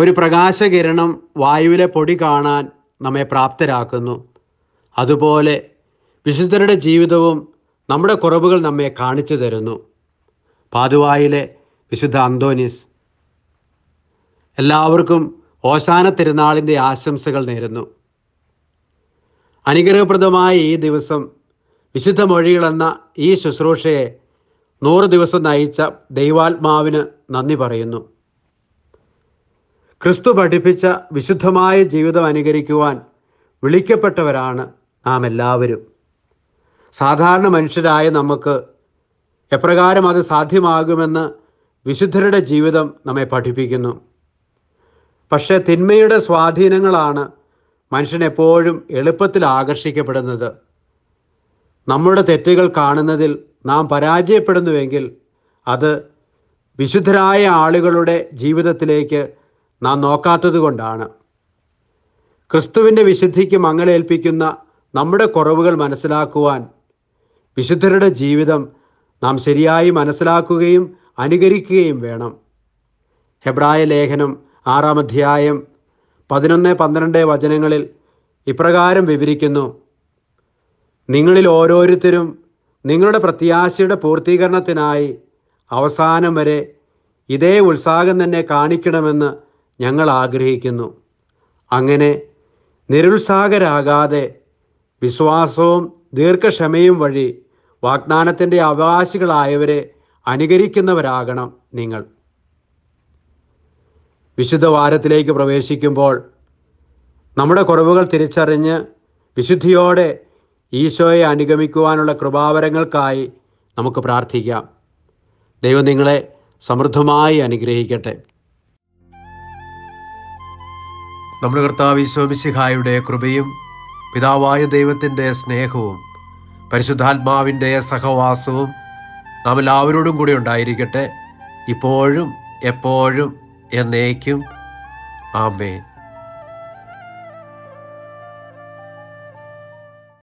ഒരു പ്രകാശകിരണം വായുവിലെ പൊടി കാണാൻ നമ്മെ പ്രാപ്തരാക്കുന്നു അതുപോലെ വിശുദ്ധരുടെ ജീവിതവും നമ്മുടെ കുറവുകൾ നമ്മെ കാണിച്ചു തരുന്നു പാതുവായിലെ വിശുദ്ധ അന്തോനിസ് എല്ലാവർക്കും ഓശാന തിരുനാളിൻ്റെ ആശംസകൾ നേരുന്നു അനുഗ്രഹപ്രദമായ ഈ ദിവസം വിശുദ്ധ മൊഴികളെന്ന ഈ ശുശ്രൂഷയെ നൂറ് ദിവസം നയിച്ച ദൈവാത്മാവിന് നന്ദി പറയുന്നു ക്രിസ്തു പഠിപ്പിച്ച വിശുദ്ധമായ ജീവിതം അനുകരിക്കുവാൻ വിളിക്കപ്പെട്ടവരാണ് നാം എല്ലാവരും സാധാരണ മനുഷ്യരായ നമുക്ക് എപ്രകാരം അത് സാധ്യമാകുമെന്ന് വിശുദ്ധരുടെ ജീവിതം നമ്മെ പഠിപ്പിക്കുന്നു പക്ഷേ തിന്മയുടെ സ്വാധീനങ്ങളാണ് മനുഷ്യനെപ്പോഴും എളുപ്പത്തിൽ ആകർഷിക്കപ്പെടുന്നത് നമ്മുടെ തെറ്റുകൾ കാണുന്നതിൽ നാം പരാജയപ്പെടുന്നുവെങ്കിൽ അത് വിശുദ്ധരായ ആളുകളുടെ ജീവിതത്തിലേക്ക് നാം നോക്കാത്തത് കൊണ്ടാണ് ക്രിസ്തുവിൻ്റെ വിശുദ്ധിക്ക് മങ്ങളേൽപ്പിക്കുന്ന നമ്മുടെ കുറവുകൾ മനസ്സിലാക്കുവാൻ വിശുദ്ധരുടെ ജീവിതം നാം ശരിയായി മനസ്സിലാക്കുകയും അനുകരിക്കുകയും വേണം ഹെബ്രായ ലേഖനം ആറാം അധ്യായം പതിനൊന്ന് പന്ത്രണ്ട് വചനങ്ങളിൽ ഇപ്രകാരം വിവരിക്കുന്നു നിങ്ങളിൽ ഓരോരുത്തരും നിങ്ങളുടെ പ്രത്യാശയുടെ പൂർത്തീകരണത്തിനായി അവസാനം വരെ ഇതേ ഉത്സാഹം തന്നെ കാണിക്കണമെന്ന് ഞങ്ങൾ ആഗ്രഹിക്കുന്നു അങ്ങനെ നിരുത്സാഹരാകാതെ വിശ്വാസവും ദീർഘക്ഷമയും വഴി വാഗ്ദാനത്തിൻ്റെ അവകാശികളായവരെ അനുകരിക്കുന്നവരാകണം നിങ്ങൾ വിശുദ്ധ വാരത്തിലേക്ക് പ്രവേശിക്കുമ്പോൾ നമ്മുടെ കുറവുകൾ തിരിച്ചറിഞ്ഞ് വിശുദ്ധിയോടെ ഈശോയെ അനുഗമിക്കുവാനുള്ള കൃപാവരങ്ങൾക്കായി നമുക്ക് പ്രാർത്ഥിക്കാം ദൈവം നിങ്ങളെ സമൃദ്ധമായി അനുഗ്രഹിക്കട്ടെ നമ്മുടെ കർത്താവ് ഈശോമിശിഹായുടെ കൃപയും പിതാവായ ദൈവത്തിൻ്റെ സ്നേഹവും പരിശുദ്ധാത്മാവിൻ്റെ സഹവാസവും നാം എല്ലാവരോടും കൂടി ഉണ്ടായിരിക്കട്ടെ ഇപ്പോഴും എപ്പോഴും എന്നേക്കും ആമേൻ